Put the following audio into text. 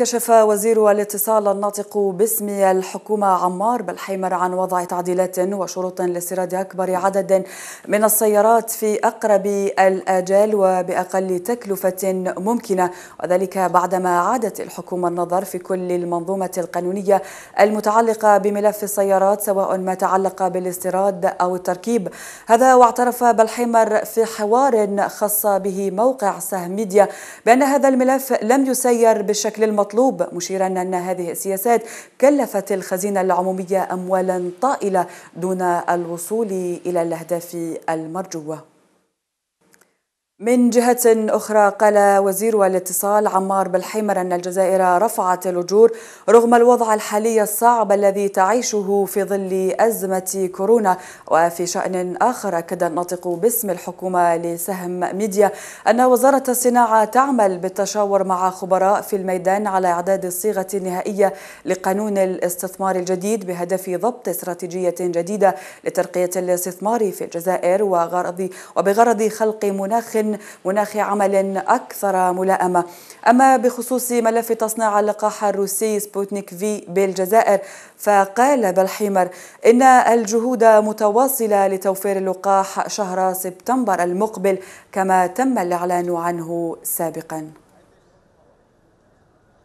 كشف وزير الاتصال الناطق باسم الحكومة عمار بالحيمر عن وضع تعديلات وشروط لاستيراد أكبر عدد من السيارات في أقرب الآجال وبأقل تكلفة ممكنة وذلك بعدما عادت الحكومة النظر في كل المنظومة القانونية المتعلقة بملف السيارات سواء ما تعلق بالاستيراد أو التركيب هذا واعترف بالحيمر في حوار خاص به موقع سهم ميديا بأن هذا الملف لم يسير بالشكل المطلوب المطلوب مشيرا أن هذه السياسات كلفت الخزينة العمومية أموالا طائلة دون الوصول إلى الأهداف المرجوة من جهة أخرى قال وزير الاتصال عمار بالحيمر أن الجزائر رفعت الأجور رغم الوضع الحالي الصعب الذي تعيشه في ظل أزمة كورونا وفي شأن آخر أكد الناطق باسم الحكومة لسهم ميديا أن وزارة الصناعة تعمل بالتشاور مع خبراء في الميدان على إعداد الصيغة النهائية لقانون الاستثمار الجديد بهدف ضبط استراتيجية جديدة لترقية الاستثمار في الجزائر وغرض وبغرض خلق مناخ مناخ عمل أكثر ملائمة أما بخصوص ملف تصنيع اللقاح الروسي سبوتنيك في بالجزائر فقال بلحيمر إن الجهود متواصلة لتوفير اللقاح شهر سبتمبر المقبل كما تم الإعلان عنه سابقاً